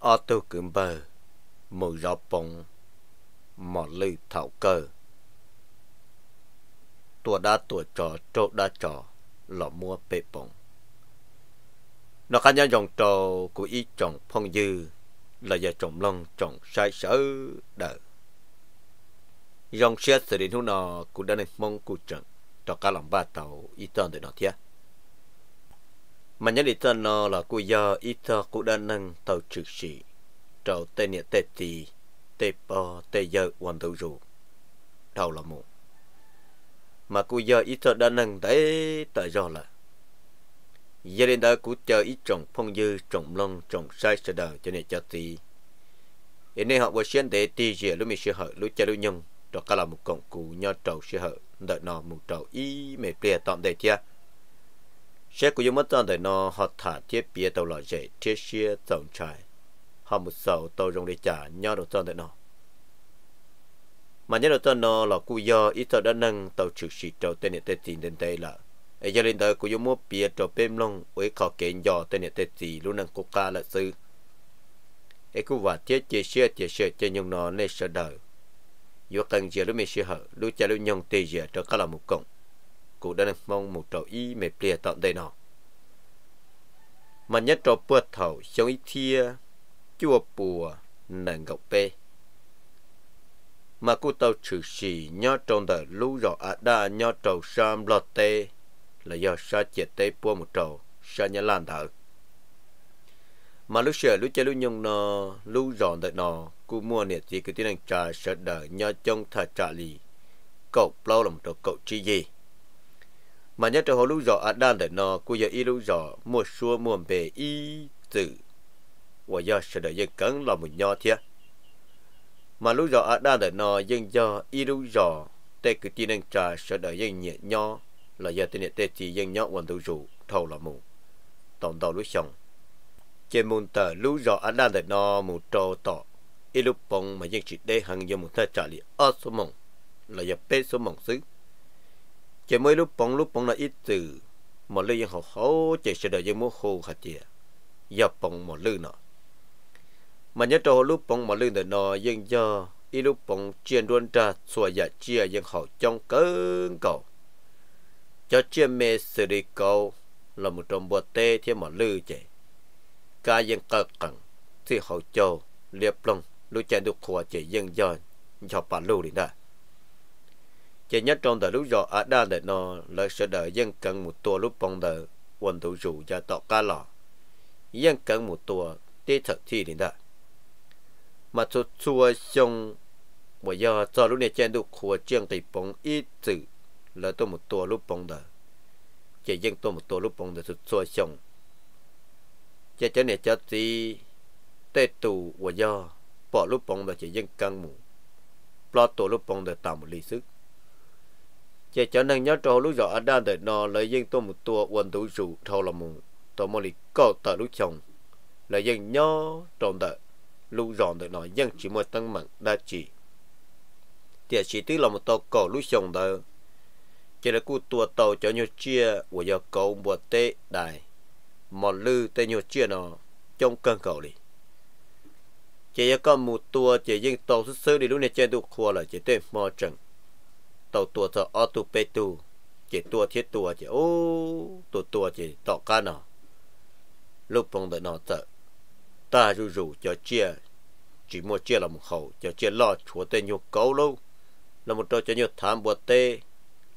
Otto bờ Mù Rò Bông, Mò Lư Thảo Cơ. Tùa đa tùa trò, trô đa trò, lò mua bê bông. Nó khá nhá dòng trò của y chồng phong dư là giờ chồng lông chồng sai sở đờ. Dòng xe sử đến hữu nọ của đá này mong cụ trận, trò cá lòng ba tàu y tên để nó thiết mà nhớ đi tên nó là cô giờ ít thơ cô đã nâng tàu trực sĩ trâu tên nhẹ tê tì tê bò tê giờ hoàn tàu rù đầu là một mà cô giờ ít thơ đã nâng đấy tại do là giờ đến đó cô chờ ít trồng phong dư trồng long trồng sai sờ đờ cho nên cho tì hiện nay họ vừa xuyên để tì dìa lúc mình sẽ hở lúc cha lúc nhung đó cả là một cổng cụ nhau trầu sẽ hở đợi nó một trầu y mệt bìa tạm để chia sẽ có những mất tận để nó họ thả thiết bia tàu lò dễ thiết xia tổng trại họ một sầu tàu rong để trả nhau đầu tận để nó mà nhớ đầu tận nó là cú do ít tàu đã nâng tàu trực sĩ tàu tên này tên tiền đến đây là ấy cho nên tới cú dùng mua bia tàu bêm long với khó kiện do tên này tên gì luôn nâng cố ca là sư ấy cú và thiết chia sẻ chia sẻ cho nhung nó nên sợ đời vô cần giờ lúc mình sẽ hở lúc cha lúc nhung tê gì cho các là một cộng cụ đơn mong một trò y mệt lìa tận đây nọ mà nhất trò bữa thầu trong y thia chua bùa nền gọc bê mà cụ tàu trừ xì nhó trong đời lũ rõ ạ đa nhó trầu sam lọt tê là do sa chết tê bùa một trầu sa nhá lan thở mà lúc xưa lúc chơi lúc nhung nó lúc dọn đợi nó cụ mua nè gì cứ tiến tiếng trà sợ đợi nhó trong thà trà lì cậu lâu lòng trò cậu chi gì mà nhớ cho họ lúc giờ ở đan để nó cô giờ y lúc giờ mua xua mua về y tự và giờ sẽ để dân cấn là một nho thiệt mà lúc giờ ở đan để nó dân giờ y lúc giờ tê cứ tin anh trà sẽ để dân nhẹ nho là giờ tên tê chỉ dân nho hoàn thủ rủ thầu là mù tổng đầu lúc xong trên môn tờ lúc giờ ở đan để nó một trâu tọ y lúc bông mà dân chỉ đê hàng giờ một thay trả lại ở số mộng là giờ bê số mộng xứ chỉ mới lúc bóng lúc bóng là ít từ mà lưu yên học hấu chỉ sẽ đợi yên mua khô hạt chìa giờ bóng mà lưu nọ mà nhớ trò lúc bóng mà lưu nọ yên giờ ít lúc bóng chiên đuôn ra xua dạ chia yên học trong cơn cầu cho chia mê xử đi cầu là một trong bộ tê thiên mà lưu chạy ca yên cờ cẳng thì hậu châu liệp long lúc chạy được khóa chè yên giờ cho bà lưu đi nè chỉ nhất trong thời lúc giờ ở đa để nó là sẽ đợi dân cần một tua lúc bóng đời quân thủ chủ và tọ ca lò dân cần một tua để thực thi đến đó mà cho chua xong bây do cho lúc này trên đủ khua chương thì bóng ít chữ là tôi một tua lúc bóng đời chỉ dân tôi một tua lúc bóng đời cho chua xong chỉ cho này cho gì tê tù bây do bỏ lúc bóng đời chỉ dân cần một bỏ tua lúc bóng đời tạo một lý sức chỉ cho nên nhớ cho lúc giờ anh đang để nó lấy riêng tôi một tua quần tủ rủ thâu là mùng tôi mong đi có tờ lúc chồng lấy riêng nhớ tròn đợi lúc dọn để nó riêng chỉ mới tăng mạnh đa chỉ chỉ chỉ tức là một tàu cổ lúc chồng đợi chỉ là cụ tua tàu cho nhau chia của giờ cầu bùa tê đài mòn lư tê nhau chia nó trong cơn cầu đi chỉ có một tua chỉ riêng tàu xuất xứ đi lúc này trên tụ khoa là chỉ tên mò trần tàu tua cho ô tu bê tu chỉ tua thiết tua chỉ ô tua tua chỉ tọ ca nọ lúc phong đợi nọ sợ ta rủ rủ cho chia chỉ mua chia là một khẩu cho chia lo chúa tên nhiều cấu lâu là một trâu cho nhiều tham bùa tê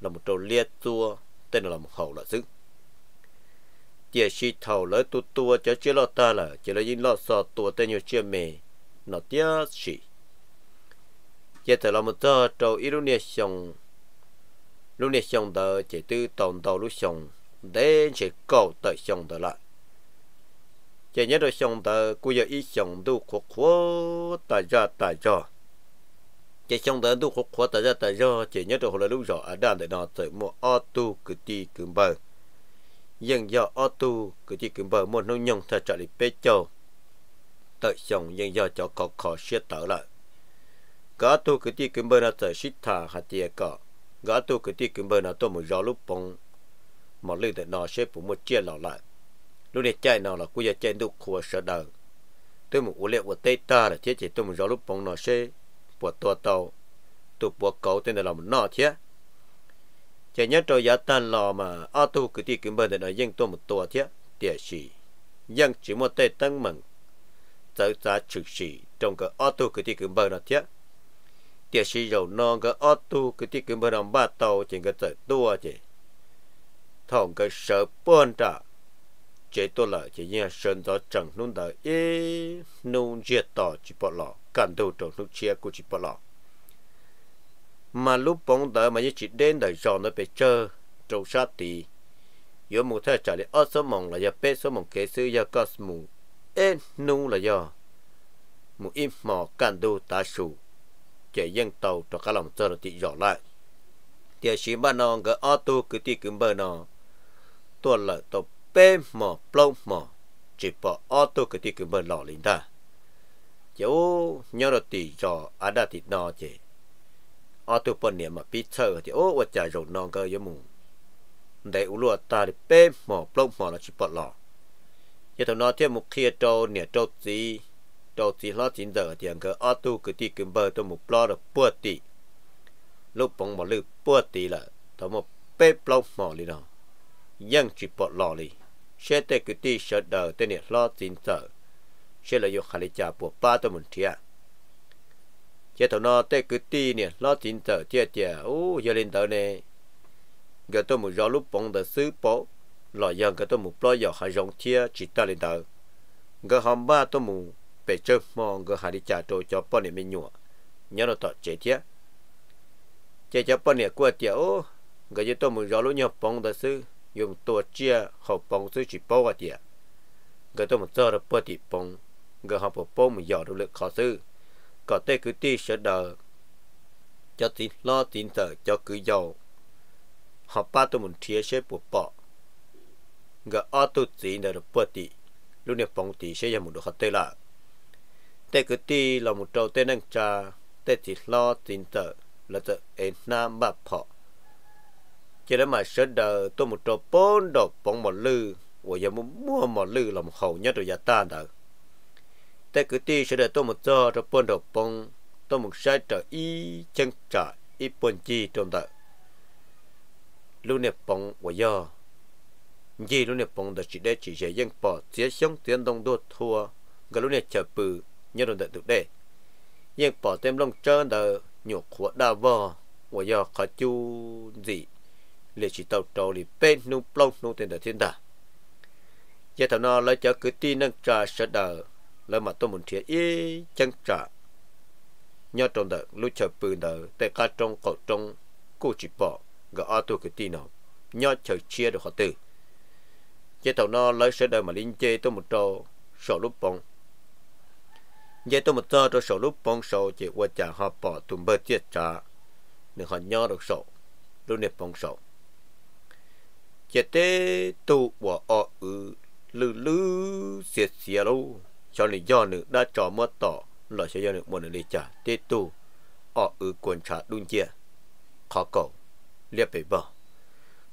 là một trâu liệt tua tên là một khẩu là dưng chia xí thầu lấy tu tua cho chia lo ta là chỉ lấy dính lo sọ tua tên nhiều chia mề nó tiếc xỉ giờ từ làm một tơ trâu ít lúc nè xong lúc nè xong đó chỉ tư tổng đầu lúc xong đến chỉ cầu tới xong đó lại chỉ nhớ được xong đó cứ giờ ít xong đủ khó khó tại ra tại ra chỉ xong đó đủ khó khó tại ra tại ra chỉ nhớ được hồi lúc rõ ở đàn để nó tới mua ô tô cứ đi cứ bờ nhưng do ô tô cứ đi cứ bờ mua nông nhung thật trở lại bê châu tới xong nhưng do cho có khó xếp tới lại gã e tu cái ti kim bơ na trời xít thả hạt tiệt cả gã tu cái ti kim bơ na tôi một gió lúc bông mà lưu để nó sẽ phụ một chia lọ lại lúc này chạy nào là cú giờ chạy đục khua sợ đời tôi một u lệ của tây ta là chết chỉ tôi một gió lúc bông nó sẽ bỏ tua tàu tụ bỏ cầu tên là một nọ chứ chỉ nhớ trâu giá tan lò mà ở tu cái ti kim bơ để nó dân tôi một tua chứ tiệt gì dân chỉ một tây tăng mừng tới giá trực sĩ trong cái ở tu cái ti kim bơ nó chứ địa sĩ dầu non cái ô tu cái tiết cái bờ ba tàu chỉ cái tự tua chỉ thằng cái sợ bơn trả chế tôi lại chỉ nhà sơn gió chẳng nung đời ê nung chia tỏ chỉ bỏ lọ cản đầu trong nung chia cũng chỉ bỏ lọ mà lúc bóng đời mà như chỉ đến đời giò nó bị chơi trâu sát tì yếu một thay trả lại ở số mong là giờ bé số mong kế sư có cosmo ê nung là giờ một im mò cản đầu ta sụp chạy dân tàu cho các lòng cho nó thì rõ lại thì chỉ mà nó cái ô tô cứ thì cứ bờ nó tôi là tôi bê mỏ plong mỏ chỉ bỏ ô tô cứ thì cứ bờ lò lên ta chỗ nhớ nó thì rõ ở đây thì nó chứ ô tô bên này mà biết sợ thì ô vật chạy rồi nó cơ giống mù để u lúa ta thì bê mỏ plong mỏ là chỉ bỏ lò giờ tụi nó thêm một kia trâu nè trâu gì đầu chỉ lo chỉ giờ tiền cơ ở tu cứ đi cứ bơ tôi một lo là bớt đi lúc bóng mà lúc bớt đi là tôi một bê plong mỏ đi đó nhưng chỉ bỏ lò đi sẽ tới cứ đi sợ đờ tên này lo chỉ giờ sẽ là dùng khai trả bộ ba tôi một thiệt chế thầu nó tới cứ đi nè lo chỉ giờ chia chia ô giờ lên tới này. giờ tôi một gió lúc bóng đờ xứ bỏ lò giờ cái tôi một lo giờ khai rong chia chỉ ta lên tới giờ hôm ba tôi một bể chơi mong người hà đi trả đồ cho bọn này mình nhua nhớ nó tọt chế tiếc chế cho bọn này qua tiếc ô người chỉ tôi muốn rõ luôn nhau bóng đó sư dùng tổ chia học bóng sư chỉ bao qua tiếc người tôi muốn cho được bao tiếc bóng người học bộ bóng mình giỏi được lực khó sư có tê cứ ti sợ đờ cho tin lo tin sợ cho cứ giàu họ ba tôi muốn chia sẻ bộ bỏ người ở tu chỉ được bao tiếc lúc này bóng tí sẽ là một đồ khó tê lại tê cứ ti là một trâu tê nâng trà tê thịt lo tin tờ là tờ ế nam bà phọ chỉ là mà sớ đờ tôi một trâu bốn đồ bóng một lư và giờ muốn mua một lư là một hậu nhất rồi giả ta đờ tê cứ ti sớ đờ tôi một trâu rồi bốn đồ bóng tôi một sai trở y chân trả y bốn chi trong tờ lúc nè bóng và giờ gì lúc nè bóng đờ chỉ để chỉ dễ dân bỏ chỉ sống tiền đông đô thua cái lúc nè chờ bự nhớ được được đây nhưng bỏ thêm lông trơn đợi nhục của đa vò và do khó chú gì lệ chỉ tàu trâu lì bên nung plong nung tên đờ thiên đà giờ thằng nó lấy cho cứ tin nâng trà sợ đợi lấy mà tôi muốn thiệt ý chân trà nhớ trong đợi lúc chờ bự đợi tại ca trong cổ trong cô chỉ bỏ gỡ áo tôi cứ tin nào nhớ chờ chia được họ từ giờ thằng nó lấy sợ đợi mà linh chê tôi một trầu sợ lúc bóng giờ tôi một cho tôi sổ lúc bông sổ chỉ qua trả họ bỏ tụm bơ chết trả nên họ nhỏ được sổ lúc này bông sổ giờ tê tu bỏ ở ừ lư lư xịt xịt lâu cho nên do nữa đã cho mất tỏ là sẽ do nữa một người trả tê tu ở ừ quần trả đun chia khó cầu liệp bị bỏ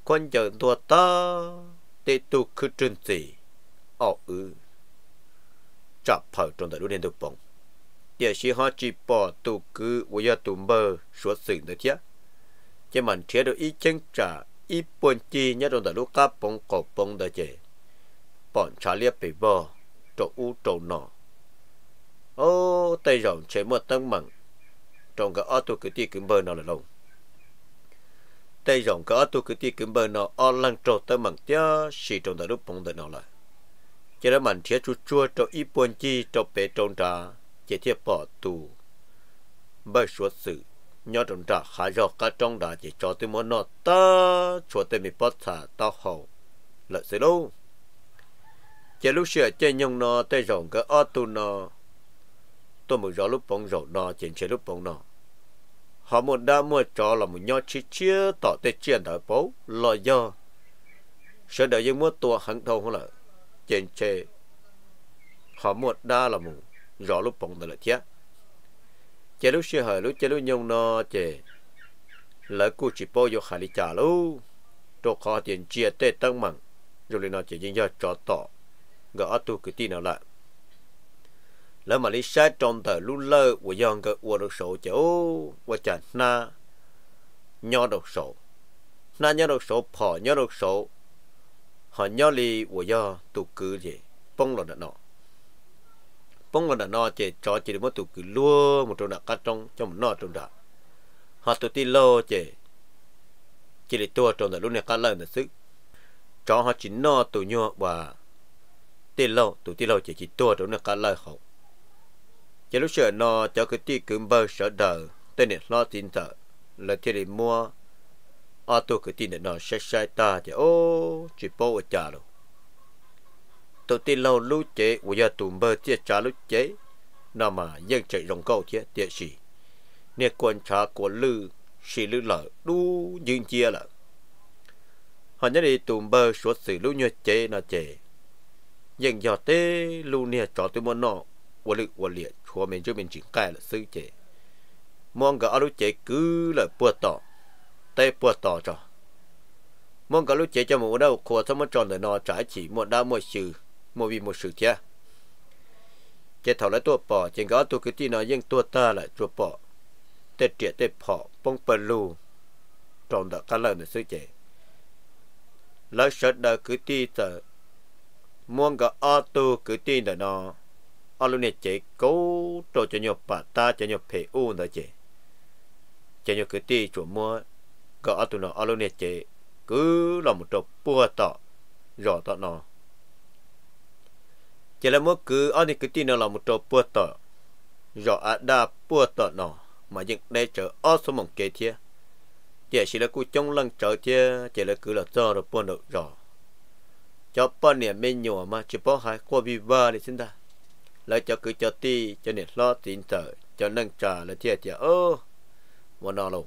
quan trọng tua ta tê tu cứ trơn gì ở ừ chọc phở trong đời đu đen tục bóng giờ chỉ họ chỉ bỏ tụ cứ với giờ tụ mơ số sừng đó chứ chứ mình chế độ ý chân trả ý bồn chi nhất trong đó lúc cá bông cổ bông đó chứ bọn trả liệp bị bò trộn u trộn nọ ô tay rộng chế một tăng mặn trong cái ô tụ cứ ti cứ bơ nó là lông tay rộng cái ô tụ cứ ti cứ bơ nó ô lăng trộn tăng mặn chứ chỉ trong đó lúc bông đó nó là cho đó mình chế chua chua trộn ý bồn chi trộn bể trộn trả chỉ chế bỏ tù bởi số sự nhớ trong trả khá rõ cả trong đã chỉ cho tôi muốn nọ ta cho tôi mình bắt thả ta hậu lợi sự đâu chế lúc xưa chế nhung nọ tới rộng cái ô tu nọ, tôi mới rõ lúc bóng rộng nọ chỉ chế lúc bóng nọ, họ muốn đã mua cho là một nhớ chỉ chia tỏ tới chia đại bố lo do sẽ đợi những mua tua hẳn thâu không là chỉ chế họ muốn đã là một rõ lúc bông là chết chế lúc xưa hồi lúc chế lúc nhung nó chế lỡ cú chỉ bao vô khả lý trả lú cho khó tiền chia tê tăng mặn rồi lên nó chế dính cho trò tỏ gõ tu cứ tin nào lại lỡ mà lý sai trong tờ lú lơ của dân cơ ua được sổ chỗ ua chả na nho độc sổ na nho độc sổ phò nho độc sổ họ nho lì của do tu cứ gì bông lọt nọ bông là nó chỉ cho chỉ một tụ cứ lúa một chỗ đặc cắt trong trong một nọ trong đó họ tụ ti lô chỉ chỉ để tua trong đó lúc này cắt lại là sức cho họ chỉ nọ tụ nhau và ti lô tụ ti lô chỉ chỉ tua trong này cắt lại họ chỉ lúc sợ nó cho cái ti cứ bơ sợ đờ tên này lo tin sợ là chỉ để mua ở tụ cái ti này nó sai sai ta chỉ ô chỉ bố ở chợ luôn tôi tin lâu lúc chế của giờ tụm bơ tia trả lúc chế nó mà dân chạy rồng câu chế tiệt sĩ nè quan trả của lư sĩ lư lợ đu dương chia lợ họ nhớ đi tụm bơ số sự lúc như chế nó chế dân giờ tê lu nè cho tôi muốn nọ, của lư của liệt của mình cho mình chỉ cài là sư chế mong cả lúc chế cứ là bùa tỏ tê bùa tỏ cho mong cả lúc chế cho một đâu của thằng mất tròn để nó trả chỉ một đa một sự mua vì một sự chia chế thảo lại tua bỏ chế gõ tua cái gì nó nhưng ta lại tua bỏ tê triệt tê bỏ bông bờ lù tròn đỡ cá lợn để sứ chế lỡ sợ đỡ cứ ti tờ muốn gõ tu cứ ti đỡ nó luôn nè chế cố trò cho nhộp bà ta cho nhộp phê u nữa chế chế nhộp cứ ti chủ mua gõ tu nó o luôn nè chế cứ làm một trò bùa tọ rõ tọ nó chỉ là mỗi cứ ở đây cứ tin là một trò bùa tờ rõ ở đa bùa tờ nọ mà những đây chờ ở số mong kế thiê chỉ chỉ là cứ trong lăng chờ thiê chỉ là cứ là cho được bùa được rõ cho bao nhiêu mình nhỏ mà chỉ bao hai qua vi va thì xin ta lại cho cứ cho ti cho nên lo tin tờ cho nâng trà là thiê thiê ô mà nọ luôn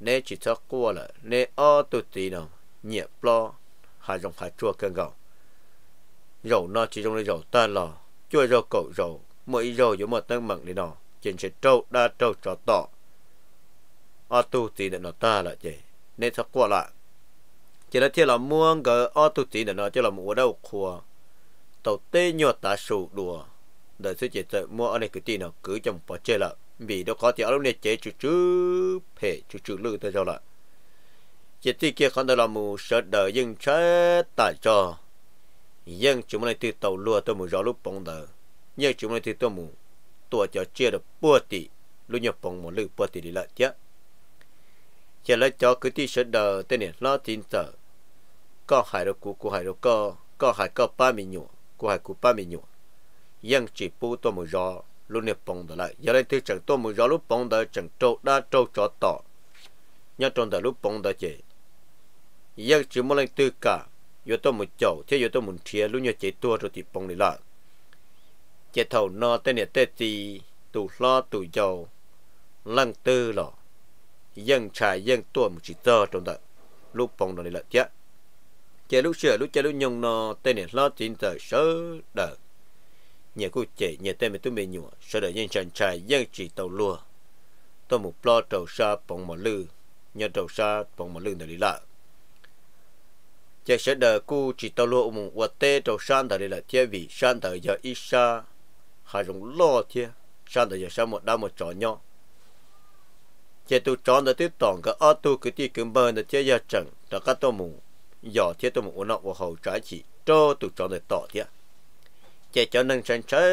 nên chỉ cho qua là nên ở tụt tí nọ nhẹ lo hai dòng hai chua cơn gạo dầu nó chỉ trong cái dầu ta là chưa dầu cậu dầu mỗi dầu giống một tăng mặn đi nó trên sẽ trâu đa trâu cho tỏ ở tu tí để nó ta là gì nên thật qua lại chỉ là chỉ là mua cái ở tu tí để nó chỉ là mua đâu khua tàu tê nhọ ta sù đùa đời sẽ chỉ tự mua ở đây cứ tin nó cứ trong bỏ chơi là vì đâu có thì ở lúc này chế chú chú phê chú chú lư tới cho lại chỉ tiếc kia không được là mù sợ đời nhưng chết tại cho nhưng chúng mình thì tàu lúa tôi muốn rõ lúc bóng đờ nhưng chúng mình thì tôi muốn tôi cho chia được bữa tỷ lúc nhập bóng một lúc bữa tỷ đi lại chứ giờ lấy cho cứ tí sợ đờ tên này lo tin sợ có hại được cụ cụ hại được có có hại có ba mươi nhụ, cụ hại cụ ba mươi nhụ, nhưng chỉ bu tôi muốn rõ lúc nhập bóng đờ lại giờ lấy thứ chẳng tôi muốn rõ lúc bóng đờ chẳng trâu đa trâu cho tỏ nhớ trong đờ lúc bóng đờ chỉ nhưng chỉ muốn lấy tư cả yo to một chỗ, che yo to một thia luôn nhớ che tua rồi ti pong ni la che thau no te ne te ti tu lo tu chou lăng tư lọ, dân trại dân tua một chỉ tơ trong đó lúc pong đó ni la che lúc sửa lúc che lúc nhung no te ne lo tin tơ sơ đờ nhớ cô trẻ nhớ tên mình tôi mình nhủ sợ đời dân chàng trai dân chỉ tàu lùa tôi một lo trầu sa bóng mà lư nhớ trầu sa bóng mà lư đời lý lạ chỉ sẽ đợi cu chỉ tao lộ mùng vật tê trâu san đời là thiê vì san đời giờ ít xa hà rồng lo thiê san đời giờ sao một đau một trò nhau chỉ tu chọn đời tu tòng cái ở tu cái ti cứ bền đời thiê giờ chẳng đó các tôi mùng giờ thiê tôi mùng nọ và hậu trái chỉ cho tu chọn đời tỏ thiê chỉ cho nên sanh trái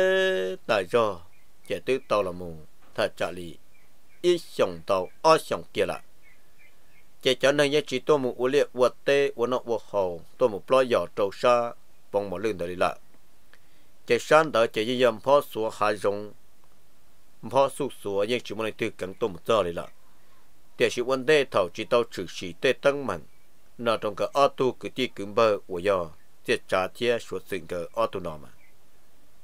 tại do chỉ tu tao là mùng thật trả lý ít sống tàu ở sống kia lại chỉ cho nên như chỉ tôi một uống liệt uống tê uống nọ uống hồ tôi một lo giỏ trâu sa bằng một lần đời lạ. chỉ sáng đó chỉ như yếm phó số hai dùng phó số số như chỉ muốn lần tôi cần tôi một giờ đấy lạ. để chỉ vấn đề thầu chỉ tao chỉ chỉ tê tăng mạnh nó trong cái ô tô cứ đi cứng bờ uống gió chỉ trả tiền số tiền cái ô tô nào mà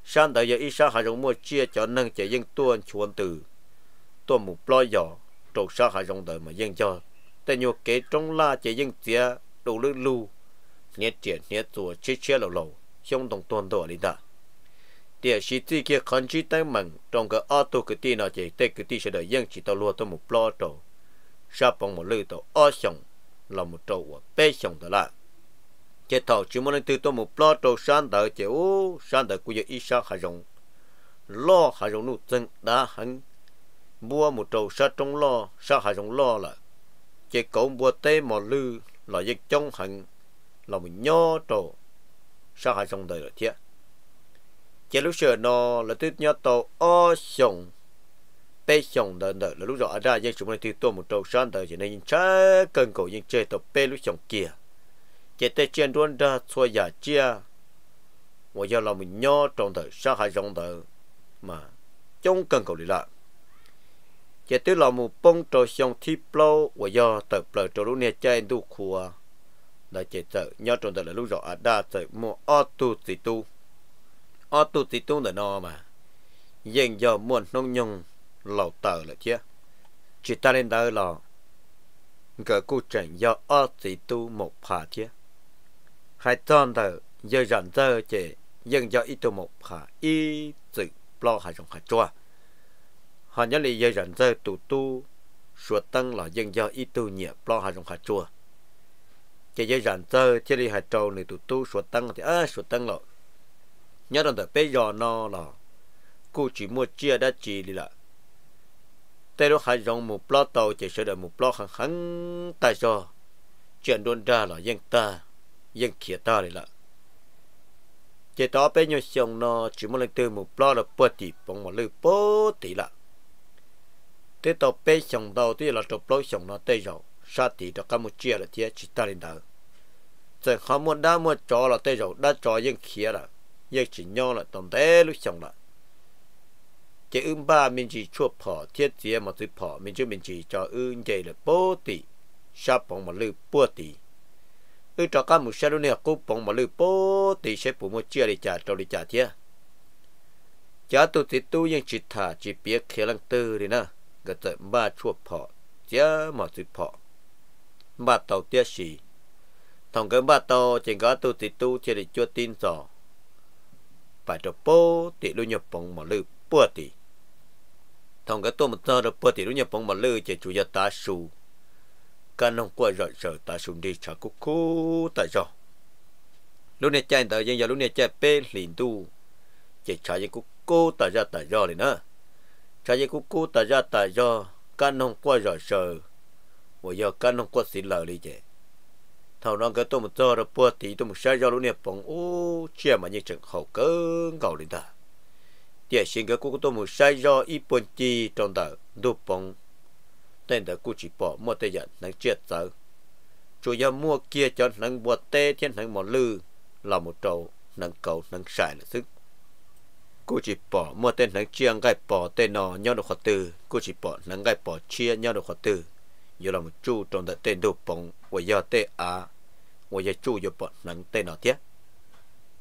sáng đó giờ ít sáng hai dùng một chiếc cho nên chỉ riêng tuần chuồn từ tôi một lo giỏ trâu sa hai dùng đời mà riêng cho แต่โยเกจงลาจะยังเจียดูลึกลูเนี่ยเจียเนี่ยตัวเชี่ยเชี่ยหล่อหล่อช่องตรงตัวตัวลิดาเดี๋ยวสิที่เกี่ยขันชีตั้งมันตรงกับอาตัวกตีน่าจะเตกตีเสดยังจิตตัวลัวตัวมุปลอตัวชาปองมุลือตัวอ้อชงเรามุตัวเป้ชงตัวละเจ้าทอชิมันตัวตัวมุปลอตัวชันเดอเจ้าชันเดอกูจะอีชาหายงล้อหายงนู่นจังดาหันบัวมุตัวชาจงล้อชาหายงล้อละ chỉ cổ bùa tê mò lư là dịch trong hẳn là mình nhó trồ sao hai sông đời là thế chỉ lúc xưa nó là tuyết nhó tàu o sông bê sông đời đời là lúc rõ ra dân chúng này thì tôi một trâu sơn đời chỉ nên chớ cần cầu những chơi tàu bê lúc sông kia chỉ tê trên đuôn ra xua giả chia và giờ là mình nhó trong đời sao hai sông đời mà trong cần cầu lý lại chỉ tức là một bông trò xong thi plo và do tờ plo trò lúc này chơi đủ khua là chỉ tờ nhớ trong tờ là lúc rõ ở đa tờ mua ô tu tỷ tu ô tu tỷ tu là nó mà dành cho muôn nông nhung lầu tờ là chứ chỉ ta lên đó là cái cụ trình do ô tỷ tu một phà chứ hai tròn tờ giờ dần giờ chỉ dành cho ít tu một phà ít tự plo hai trong hai chua họ nhớ lì dây rảnh rơi tụ tu sửa tăng là dân do ý tu nhẹ lo hà rồng hà chùa chỉ dây rảnh rơi chỉ lì hà trâu này tụ tu sửa tăng thì à sửa tăng rồi nhớ rằng tới bây giờ nó là cô chỉ mua chia đã chỉ đi là tới đó hà rồng một lo tàu chỉ sửa được một lo hàng hắn tại do chuyện đôn ra là dân ta dân kia ta đi là chỉ đó bây giờ xong nó chỉ muốn lên từ một lo là bớt tỷ bằng một lưỡi bớt tỷ là thế tàu bê sòng tàu tuy là tàu bơi sòng nó tây rồi sa tỷ cho Chia là thế chỉ ta lên đầu rồi họ muốn đã muốn cho là tây rồi đã cho những kia là những chỉ nhau là tổng thể lúc sòng là chỉ ưng ba mình chỉ chua phò thiết chế mà tôi phò mình chỉ mình chỉ cho ưng dây là bố tỷ sa phong mà lư bố tỷ ư cho các một xe luôn nè cú phong mà lư bố tỷ sẽ bù một chia để trả cho để trả thế chả tôi thì tôi những chỉ thả chỉ biết kia lăng tư đi nè 个在马出跑，这么就跑，马到跌死，同个马到整个都是都这里做丁造，把着波跌入日本马路波地，同个多么早的波跌入日本马路就主要打输，干农过热热打输的查库库打着，lúc này chạy tới giờ lúc này chạy bê liền tu chạy chạy cũng cô ta ra ta ra rồi nữa cha ye cú cú ta ra ta do căn không qua rồi sợ và giờ căn không qua xin lời đi chứ thầu nó cái tôi một giờ rồi bữa thì tôi một sai do lúc nè bỗng ô chia mà như chẳng hậu cơ cầu đi ta tiếc xin cái cú tôi một sai do ít bận chi trong tờ đủ bỗng tên tờ cú chỉ bỏ mua tay giật năng chết sợ chủ yếu mua kia cho năng bùa tê thiên năng mỏ lư là một trâu năng cầu năng sai là sức กูจีปอเมื่อเต้นหนังเชียงไก่ปอเต้นนอย่อดขอตือกูจีปอหนังไก่ปอเชียย่อดขอตือยู่ลำจู่ตรงเต้นดูปงวยอเตอาวยจู่อยู่ปอหนังเต้นนอเทีย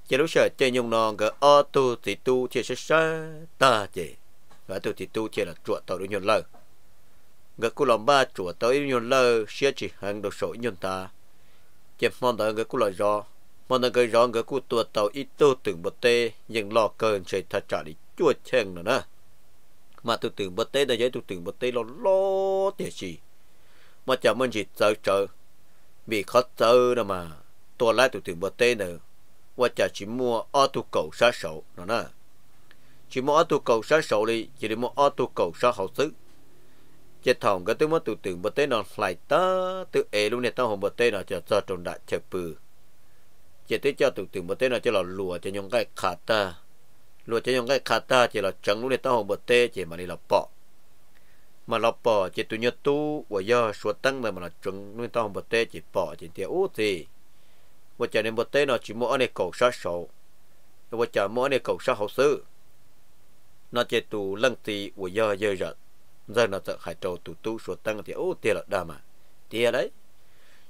จะรู้เสียเจยงนองก็อตูติตูเทียเสียตาเจก็ตูติตูเทียละจวดต่อดูยนเลยก็กูลำบ้าจวดต่อดูยนเลยเสียจีหังดูโสยนตาเจ็บมองต่อก็กูลอยรอ mà nó gây rong cái cụ tua tàu ít tô từng bờ tê nhưng lo cơn trời thật trả đi chua chèn nữa nè mà tôi từng bờ tê đây giấy tôi từng bờ tê lo lo tiền gì mà chả mình chỉ sợ chờ, bị khó chờ nữa mà tôi lại tôi từng bờ tê nữa và chả chỉ mua ô tô cầu sát sầu nữa nè chỉ mua ô tô cầu sát sầu đi chỉ đi mua ô tô cầu sát hậu sức chết thòng cái tôi mất tôi từng bờ tê nó lại ta tôi ế luôn này tao hồng bờ tê nó chả cho trong đại chẹp bự chỉ tới cho từng từng một tên nào chỉ là lùa chỉ những cái khả ta lùa cho những cái khả ta chỉ là chẳng lúc này tao hồng bật tê chỉ mà đi là bỏ mà là bỏ chỉ tụi nhớ tu và do số tăng mà là chẳng lúc này tao hồng bật tê chỉ bỏ chỉ tiêu út thì và chả nên bật tê nào chỉ mỗi này cầu sát sầu và chả mỗi này cầu sát hậu sư nó chỉ tu lăng thì và do dơ rợt giờ nó sợ hải trầu tụ tu số tăng thì út tiền là đà mà tiền đấy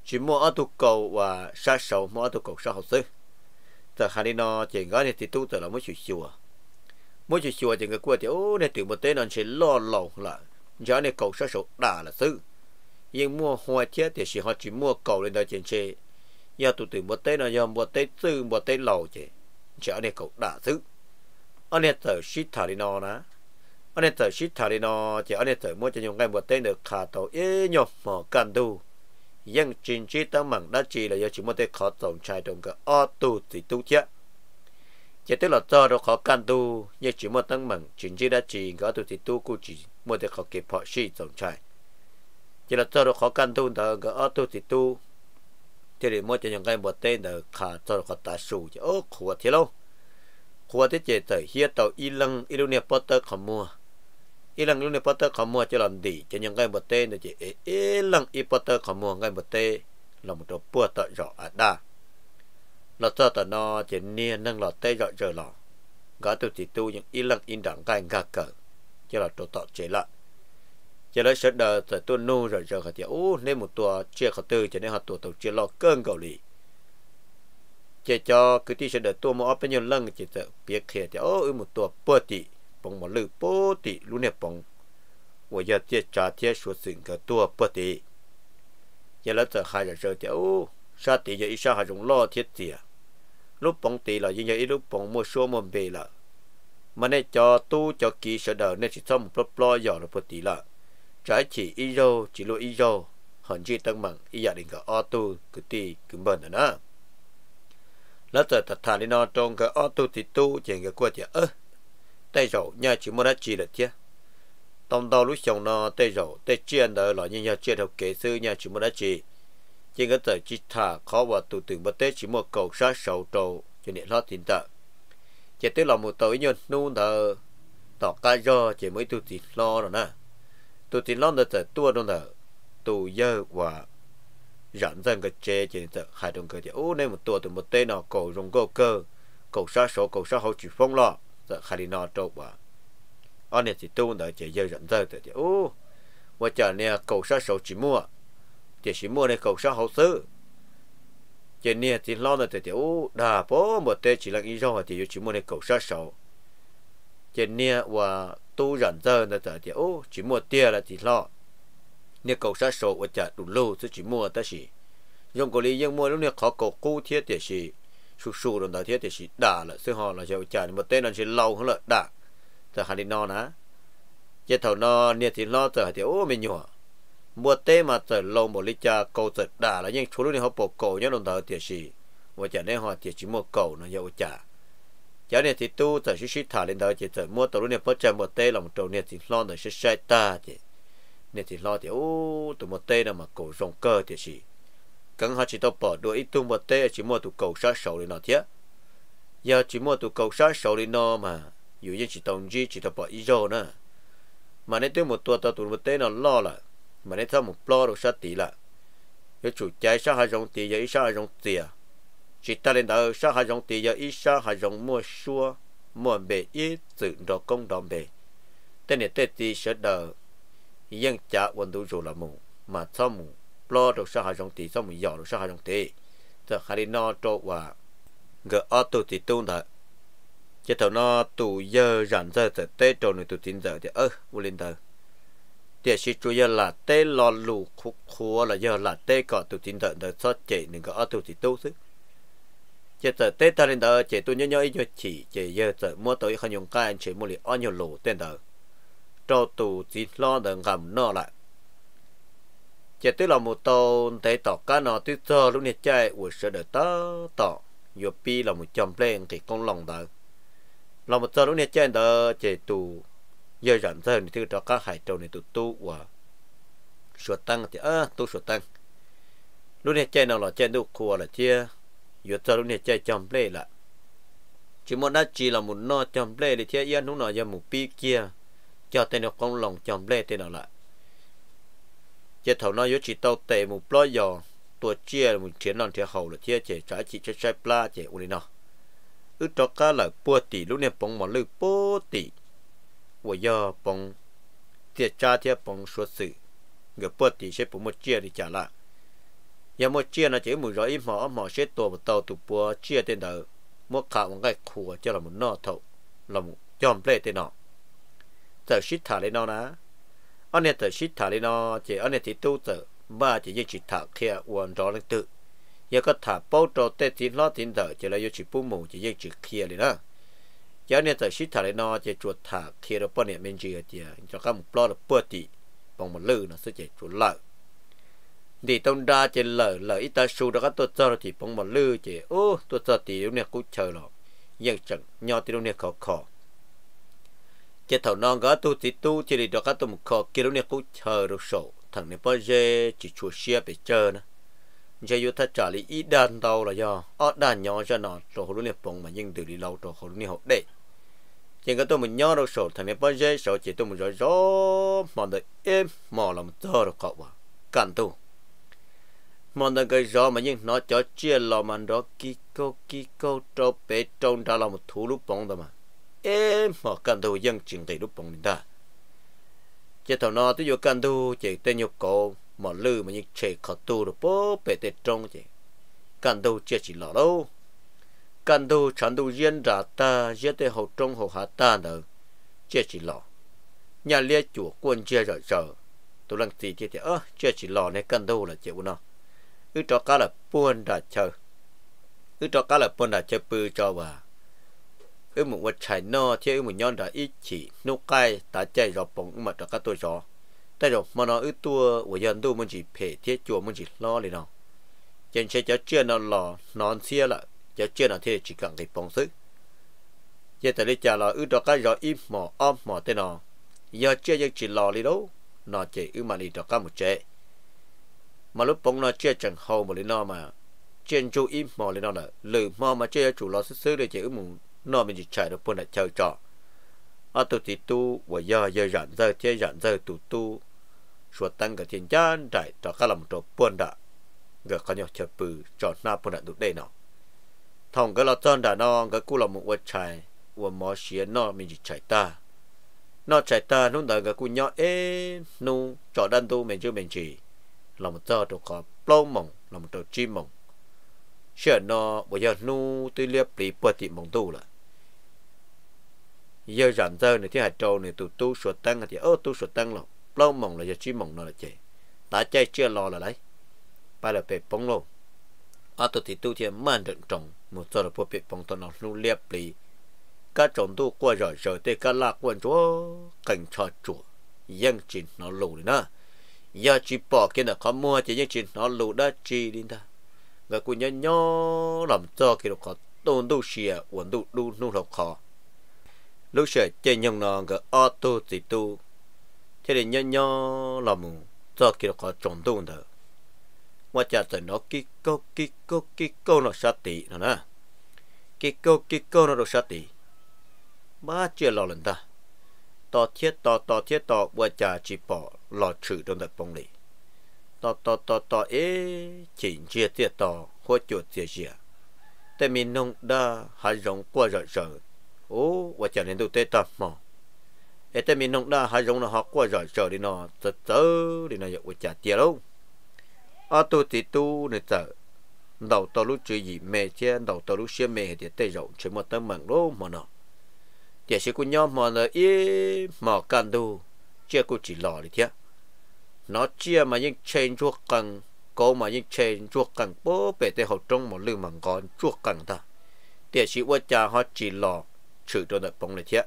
chỉ mua ở tụ cầu và sa sầu mua ở tụ cầu sa học sư giờ hai nó chỉ ngó này thì tu từ là mới chịu chùa à. mới chịu chùa Chuyện à người qua thì ô này từ một tế nó chỉ lo lầu là giờ này cầu sa sầu đã là sư nhưng mua hoa chết thì chỉ họ chỉ mua cầu lên đó chỉ chỉ giờ tụ từ một tế nó giờ một tế sư một tế lầu chỉ giờ này cầu đã sư ở này từ shit thằng nó nè ở này từ shit thằng nó chỉ ở này từ mua cho nhiều cái một tế được khá tàu ế nhộp mà cạn đu ยังจริงจีตั้งมั่งได้จีเลยยังชิมว่าได้ขอส่งชายตรงกับอตูสิตุเจจะตัวลรอจอเราขอการตูยังชิมว่าตั้งมั่งจริงจีได้จีก็ตูสิตุกูจีมันได้ขอเก็บพอชีส่งชายจะลรอจอเราขอการตูเด้งกัออตูสิตุที่เรือมันจะยังไงบ่เต้นเดิขาจอเราขอตาสูจะโอ้ขวดเท่าขวดที่เจตเฮียเต่าอีลังอีลุเนียปอเตอร์ขมัว ilang lu ne pata khamua che lan di che nyang kai bate ne che e ilang i pata khamua kai bate la mo to pu ta jo a da la ta ta no che ni nang la te jo jo la ga tu ti tu yang ilang in dang kai ga ka che la to ta che la che la sha da ta tu nu rồi jo ka ti o ne mo to che tu che ne ha tu tu che lo cơn gao li che cho cứ ti sha da tu mo op nyon lang che ta pie khe ti o u mo to pu ti bông mà lự bố tị lũ nè bông tôi giờ tiết trả tiết số sinh cả tua bớt tị giờ là giờ hai giờ giờ tiết ô sa tị giờ ít sa hai dùng lo thiết tiệt lúc bông tị là giờ ít lúc bông mua số mua bề là mà nè cho tu cho kỳ sợ đờ nè chỉ xong một lo giờ là bớt tị là trái chỉ ít rô chỉ lũ ít rô hẳn chi tăng mặn ít gia đình cả ô tu cứ tị cứ bận nữa nè แล้วจะถัดทานนอนตรงกับอ้อตุติตุเจงกับกวดจะเออ tê rổ nhà chỉ muốn đã chỉ được chứ tông tàu lúc chồng nó tê rổ tê chiên đó là như nhà chiên được kế sư nhà chỉ muốn đã chỉ trên cái tờ chỉ thả khó và tụ tưởng bất tê chỉ một cầu sát sầu trầu cho nên lo tin tợ chỉ tới là một tối nhân nu thờ tỏ ca do chỉ mới tụ tin lo rồi nè tụ tin lo nó sẽ tua đâu nè tụ dơ và rảnh răng cái chê chỉ nên hai đồng cơ thì ô nên một tua từ một tê nào cầu rồng cơ cơ cầu sát sầu cầu sát hậu chỉ phong lo giờ khai nó trâu bà anh này thì tu đời chỉ giờ rảnh tới thì ô và chờ nè cầu sa sầu chỉ mua chỉ chỉ mua này cầu sa hậu sư chỉ nè thì lo đợi thì ô đà bố một tê chỉ là ý do thì chỉ mua nè cầu sa sầu chỉ nè và tu rảnh giờ là thì ô chỉ mua tia là thì lo nè cầu sa sầu và chờ đủ lâu thì chỉ mua ta chỉ dùng cổ lý dùng mua lúc nè khó cầu cú thiết thì chỉ sụ sụ rồi đại thế thì chỉ đà là xưa họ là chịu trả một tên là chỉ lâu hơn là đà giờ hắn đi no ná chết thầu no nè thì lo giờ thì ô mình nhỏ một tê mà giờ lâu một lít cha cầu giờ đà là nhưng chú lúc này họ bỏ cầu nhớ đồng thời thì chỉ và chả nên họ thì chỉ một cầu nó chịu trả chả này thì tu giờ chỉ chỉ thả lên đó chỉ giờ mua tàu lúc này phát triển một tê là một trâu nè thì lo rồi sẽ sai ta thì nè thì lo thì ô từ một tê là mà cầu rồng cơ thì chỉ cần họ chỉ tao bỏ đuổi ít tung một tê chỉ mua tụ cầu sát sầu đi nó thế giờ chỉ mua tụ cầu sát sầu đi nó mà dù như chỉ tông gì chỉ tao bỏ ít rồi nữa mà nếu tôi một tua tao tụ một tê nó lo là mà nếu thao một lo được sát tỷ là cái chủ chạy sát hai dòng tỷ giờ ít sát hai dòng tỷ chỉ ta lên đầu sát hai dòng tỷ giờ ít sát hai dòng mua xua mua bể ít tự đồ công đồng bể tên này tê tỷ sẽ đờ dân trả quân đủ rồi là mù mà thao mù lo được sao hai dòng tỷ xong mình dọn được sao hai dòng tỷ giờ hai đi nó cho và gỡ ở tù thì tu đó chứ thầu nó tù giờ rảnh giờ giờ tê trâu này tù tin giờ thì ơ vô lên giờ thì chỉ chủ giờ là tê lo lù khu khu là giờ là tê cọ tù tin giờ giờ sót chạy nên có ở tù thì tu chứ chứ giờ tết ta lên đó chỉ tu nhớ nhớ ý cho chỉ chỉ giờ giờ mua tới không dùng cái anh chỉ mua liền ăn nhiều lỗ tên đó cho tù chỉ lo đừng gầm nó lại chỉ tôi là một tàu thấy tỏ cá nó tôi cho lúc này chơi uổng sợ đỡ tớ tỏ nhiều pi là một chồng lên thì con lòng đó là một giờ lúc này chơi đó chỉ tù giờ giảm giờ thì tôi cho các hải tàu này tụ tu và sửa tăng thì ơ à, tu sửa tăng lúc này chơi nào là chơi đủ khu là chia giờ giờ lúc này chơi chồng lên là chỉ một đá chỉ là một no chồng lên thì thế yên lúc nào giờ một pi kia cho tên nó con lòng chồng lên tên nó lại giờ thầu nó yếu chỉ tàu tệ một lo giò tua chia một chiến non theo hầu là chia chế trái chỉ cho trái pla chế u nó ước cho cá là bùa tỷ lúc này bông mỏ lư bùa tỷ và giờ bông thiệt cha theo bông số sự người bùa tỷ sẽ bông một chia đi trả lại giờ một chia nó chỉ một rõ ít mỏ mỏ sẽ tua một tàu tụ bùa chia tên đầu một khảo một cái khùa cho là một nọ thầu là một chòm play tên nọ giờ shit thả lên nó ná อันนี้ตัวชิดถาเลยเนาะเจอันนี้ที่ตู้เจอบ้าจะยัยชิดถาเแี่วันรอเลยตื่ยังก็ถาเป้โตเตตินล้อตินเถอจะเลยย่งชิปุ่มหมูจะย่งชิเคลียเลยนะยังเนี่ยตัวชิดถาเลยเนาะเจจวดถาเขีียวราป้นเนี่ยเป็นเจียเจียจะก็มุปล้อเรเปื้อติปองมันลื่นนะสิ่งเจจวดเล่าดีต้องดาเจลเลยเลยอิตาชูแล้วก็ตัวเจ้าที่ปองมันลื่นเจโอ้ตัวเจ้าตีเนี่ยกูเชยหรอกยังจังยอดที่เนี่ยขอขอ chế thầu non gỡ tu thì tu chỉ để đọc các tụm khó kia lúc này cũng chờ được sổ thằng này bao giờ chỉ chùa xia bị chờ nữa giờ yêu thật trả lý ý đàn tàu là do ở đàn nhỏ cho nó rồi lúc này bông mà nhưng từ đi lâu rồi lúc này học đệ chỉ có tôi mình nhớ được sổ thằng này bao giờ sổ chỉ tôi mình rồi rõ mà đợi em mò làm thơ được cậu à cản tu mà đợi cái rõ mà nhưng nó cho chia lòng mà đó kí câu kí câu trâu bé trâu đã làm một thú lúc bông đó mà mà cần đồ dân chuyện thì đúc bằng mình ta chế thầu nó tôi vô cần đồ chế tên nhục cổ mà lư mà những chế khó tu được bố bể tệ trong chế, cần đồ chế chỉ lọ đâu cần đồ chẳng đồ dân ra ta giết tệ hậu trong hậu hạ ta nữa chế chỉ lọ nhà lê chùa quân chế rồi giờ tôi lăng gì chia thì ơ chế chỉ lọ này cần đồ là chế chịu nó ư cho cá là buôn đã chờ ư cho cá là buôn đã chế bư cho bà ư một vật chảy nó thì ư một nhon đã ít chỉ nô cay ta chạy rồi bóng mà đã cắt tôi rõ tại rồi mà nó ư tua của dân tu mình chỉ phê thiết chùa mình chỉ lo liền nào trên sẽ cho chưa nó lò non xia là cháu chưa nó thì chỉ cần cái bóng sức giờ tại đây chả là ư đó cái rồi im mỏ om mỏ tên nó giờ chưa giờ chỉ lo liền đâu nó chỉ ư mà đi đó các một chế mà lúc bóng nó chưa chẳng hầu một liền nó mà trên chú im mỏ liền nó là lử mò mà chưa chủ lo sức sức để chỉ ư mùng nó mình chỉ chạy được bữa này châu trò à tụ thì tu và giờ giờ dặn giờ thế dặn giờ tụ tu số tăng cái tiền gian đại cho các làm trò buồn đã gặp con nhau chơi bự cho na buồn đã đủ đây nào thằng cái là chân đã nó cái cú là một vật chạy và mỏ xía nó mình chỉ chạy ta nó chạy ta nó đợi cái cú nhỏ ê nu cho đan tu mình chứ mình chỉ là một giờ đồ có plau mộng, là một đồ chim mộng เชื่อเนาะว่าจะนู่ตีเลียบปลีปวดติมองตู้ละ giờ giảm giờ này thì hạt trâu này tụ tu sửa tăng thì ô tu sửa tăng là lâu mỏng là giờ chỉ mỏng nó là chè đã chơi chưa lo là đấy ba là bẹp bóng lâu À tụ thì tu thì mặn đựng trồng một số là bộ bẹp bóng tao nó nu liệp lì các trồng tu qua rồi rồi thì các lạc quan chúa cảnh cho chùa, dân chỉ nó lù nữa giờ chỉ bỏ cái là khó mua chỉ dân chỉ nó lù đã chỉ đi ta người cũng nhớ nhớ làm cho cái là khó tôn tu xìa uẩn tu đu nu học khó lúc sẽ chơi nhông nó cái auto gì tu thế thì nhớ nhớ là mù cho kia có trộn tu nữa mà chả sợ nó kí cô kí cô kí cô nó sát tị nó nè kí cô kí cô nó được sát tị ba chưa lo lần ta to thiết to to thiết to bữa chả chỉ bỏ lo trừ trong đợt bông lì to to to to ế chỉ chia tiết to hoa chuột chia chia tại mình nông đa hai rồng qua rợ rồi ô và chẳng nên tôi tê tập mà ê tê mình nông đa hai giống là học qua giỏi chờ đi nó tớ tớ đi nó dọc chả tiền đâu ở à, tôi thì tu này tớ đầu tao lúc chơi gì mẹ chứ đầu tao lúc xem mẹ thì tê rộng chơi một tấm mạng đó mà nó chỉ sẽ cũng nhau mà nó, ý mà can đồ chia cũng chỉ lò đi chứ nó chia mà những chen chuột cần cô mà những chen chuột cần bố bể tê học trong một lưu mạng con chuột cần ta chỉ sĩ qua cha họ chỉ lò chủ cho nó bông lại chứ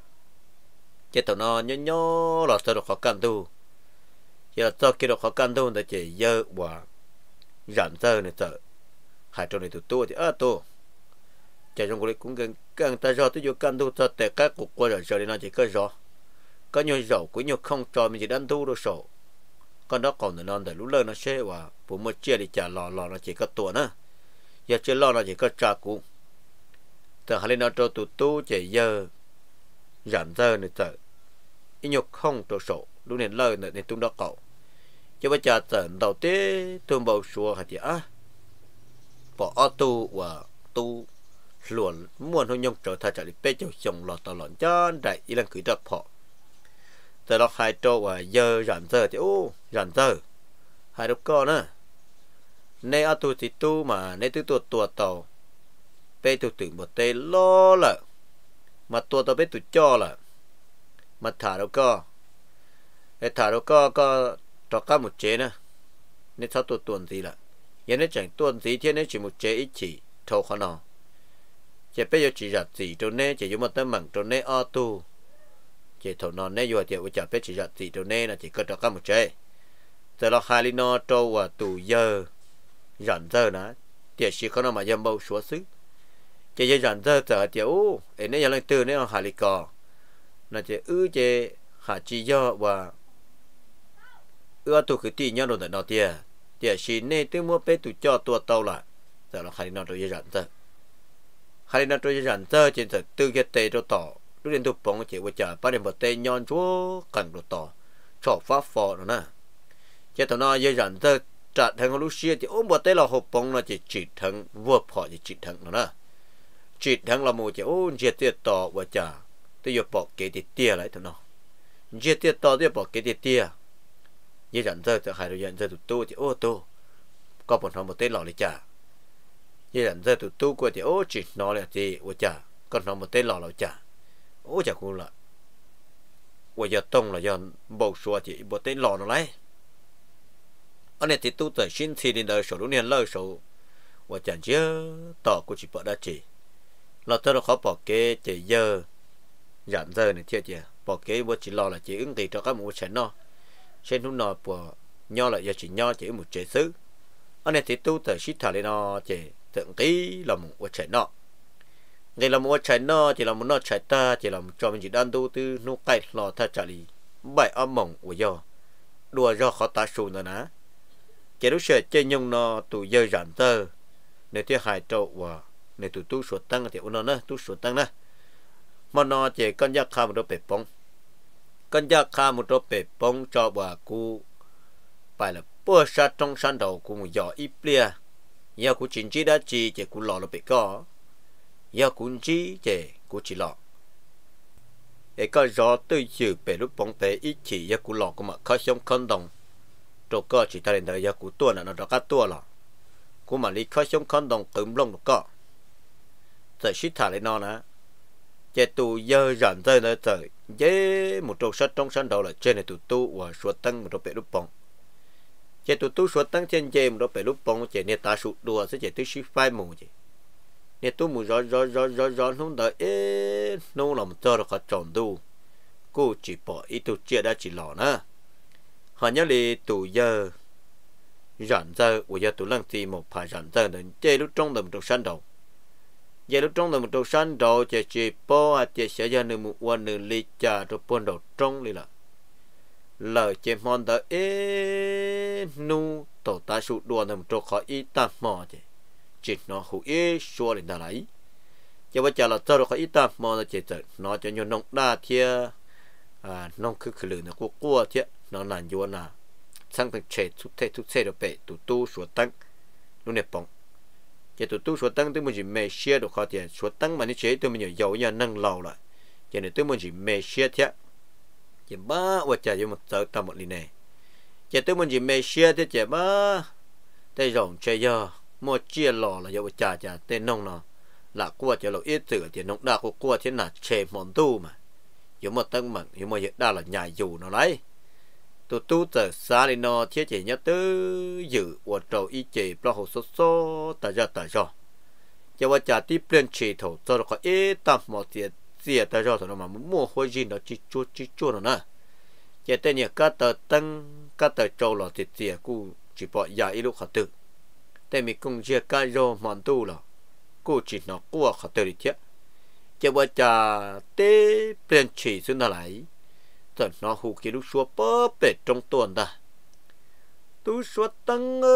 chế tao nó nhớ nhớ là sao được khó khăn đâu giờ cho kia được khó khăn đâu là chỉ dơ và giảm dơ này sợ hai chỗ này tụt tôi thì ớt tôi chế trong cái cũng gần gần ta do tôi vô căn đâu cho tệ các cuộc qua rồi giờ thì nó chỉ có rõ có nhiều dầu cũng nhiều không cho mình chỉ đánh thu đâu sổ con đó còn non để lúc lớn nó sẽ và bố một chia thì trả lò lò nó chỉ có tuần nữa giờ chưa lò nó chỉ có trả cũng tờ hà lên nó cho tụ tu chạy giờ giảm giờ nữa tờ ít nhục không trổ sổ đúng nên lời nữa nên tung đó cậu cho bây giờ tờ đầu tế thương bầu xua hả chị á bỏ tu và tu luồn muốn hôn nhông trở thành trở đi bê châu chồng lọt tờ lọn chân đại ý lần cứ đập họ tờ đó hai trâu và giờ giảm giờ thì ô giảm giờ hai đứa con á nay ở tu thì tu mà nay tư tu tuột tàu bé tụt tụi một tay lo lợ mà tua tao bé tụt cho lợ mà thả đâu co để thả đâu co co cho cá một chế nữa nên sao tụi tuần gì lợ giờ nó chẳng tuần gì thì nên chỉ một chế ít chỉ thâu khó nó chỉ bây giờ chỉ giặt gì cho nên chỉ dùng một tấm mảng cho nên o tu chỉ thâu nó nên vừa chỉ chả bây chỉ giặt gì cho nên là chỉ cần cho cá một chế giờ nó hai lino trâu và tù giờ giản giờ nè chỉ chỉ có nó mà dâm bầu xuống xứ chế dân dần thơ thở chế u ấy nấy giờ lên từ nấy hà lì cò là chế ư chế hà chi do và ưa tụ cái tì nhau rồi nọ tiền tiền xin nè tôi mua bé tụ cho tua tàu lại giờ là hà lì nọ nó tôi dân thơ hà lì nó tôi dân thơ trên thật tư cái tê cho tỏ lúc đến tụp bóng chế vợ chả ba đêm bờ tê nhon chúa cần đồ tỏ cho pháp phò nữa nè chế tụi nó dân dần thơ trả thằng lúc xưa thì ôm bờ tê là hộp bóng nó chế chỉ thằng vừa phò chỉ chỉ thằng nữa nè chỉ thằng là một chỉ ô chỉ tiệt to và chả tôi vừa bỏ cái tiệt tia lại thôi nó chỉ tiệt to tôi vừa bỏ cái tiệt tia như chẳng giờ tôi hay được nhận giờ tụi tu thì ô tu, có bọn nó một tên lọ lại chả như chẳng giờ tụi tu qua thì ô chỉ nó là gì và chả còn nó một tên lọ lại chả ô chả cũng là và giờ tông là giờ bầu xua thì một tên lọ nó lấy anh này thì tu tự xin thì đến đời số lúc này lơ số và chẳng chứ tỏ của chỉ bỏ đã chỉ lo tới nó khó bỏ kế chế giờ giảm giờ này chưa chưa bỏ kế bữa chỉ lo là chỉ ứng thì cho các một sản nó trên lúc nọ bỏ nho lại giờ chỉ nho chỉ một chế xứ anh này thì tu tới shit thà lên nó chế thượng tí là một một sản nó ngày là một sản nó chỉ là một nó sản ta chỉ là một cho mình chỉ đang tu tư nu cày lo tha trả lý bảy âm mộng của do đùa do khó ta sùn rồi nè chế lúc sẽ chơi nhung nó tụ giờ giảm giờ nếu thứ hai trâu và này tụi tu sửa tăng thì nó nữa tu tăng nữa mà nó chỉ con giác kham đó bể bông con giác kham đó bể bông cho bà cụ phải là bữa sa trong san đầu của một ít bia giờ của chính trị đã chỉ chỉ của lọ là bị có giờ của chỉ chỉ của chỉ lọ để có gió tư chữ bể lúc bóng ít chỉ giờ của lọ của mà khó sống không đồng trâu cơ chỉ ta đến đời giờ của tua là nó đã cắt tua lọ của mà lý khó sống không đồng cứng lông được có tại sĩ thả lên nó nè chế tu dơ rảnh tới nơi tới chế một trục sắt trong sân đầu là trên này tụ tu và suốt tăng một trục bể lúc bông chế tụ tu suốt tăng trên dây một trục bể lúc bông chế nè ta sụt đùa sẽ chế tới sĩ phai mù chế nè tu mù rõ rõ rõ rõ rõ không đợi ế nô lòng tơ là khó tròn tu cô chỉ bỏ ý tu chia đã chỉ lò nè họ nhớ lì tụ dơ rảnh tơ và giờ tụ lăng thì một phải rảnh tơ nên chế lúc trong tầm trục sân đầu ยาลูตรงแต่มุตุสันดาวเจเจโปอาเจเสียยานึมุวันนึลิจาตุปนดาวจงลีละเลาเจมอนเดเอนูตัวตาสุดดวงแต่มุตุขออิตามอเจจิตนอหูเอชัวลินดาไลเจ้าว่าจะเราเจาเราขออิตามอเจเจนอจะโยนนงดาเทียน้องคือคือเนื้อกุ้งกุ้งเทียนอนานโยนาช่างเป็นเชิดทุกเทศทุกเทศเราไปตุ้ตู้สวดตั้งนู่นเนี่ยปอง giờ tôi tôi số tăng tôi muốn gì mẹ xe được khó tiền số tăng mà nó chế tôi mình giàu nhà năng lâu rồi giờ này tôi muốn gì mẹ xe thế giờ ba vợ chồng một tờ tầm một lì này giờ tôi muốn gì mẹ xe thế giờ ba đây rồi chơi giờ mua chia lò là giờ vợ chồng giờ nông nó là qua giờ lộc ít tử thì nông đa của qua thế là chè mòn tu mà giờ một tăng mà giờ một hiện đa là nhà dù nó lấy tu tu tờ xa đi nó chia chỉ nhớ tư dự và trầu y chế pro hồ số số tờ giờ tờ giờ cho vợ cha tiếp lên chỉ thổ cho nó có ít tâm một tiền tiền tờ giờ rồi mà mua hồi gì nó chỉ chua chỉ chua rồi nè cho tên nhỉ các tờ tăng các tờ trầu là tiền tiền cụ chỉ bỏ giá ít lúc họ tự tên mình cũng chia cái rô mòn tu là cụ chỉ nó cụ họ tự đi chứ cho vợ cha tiếp lên chỉ xuống lại ตนอหูเกิลูชัวเปเปิดตรงตัวนะตูชัวตังเอ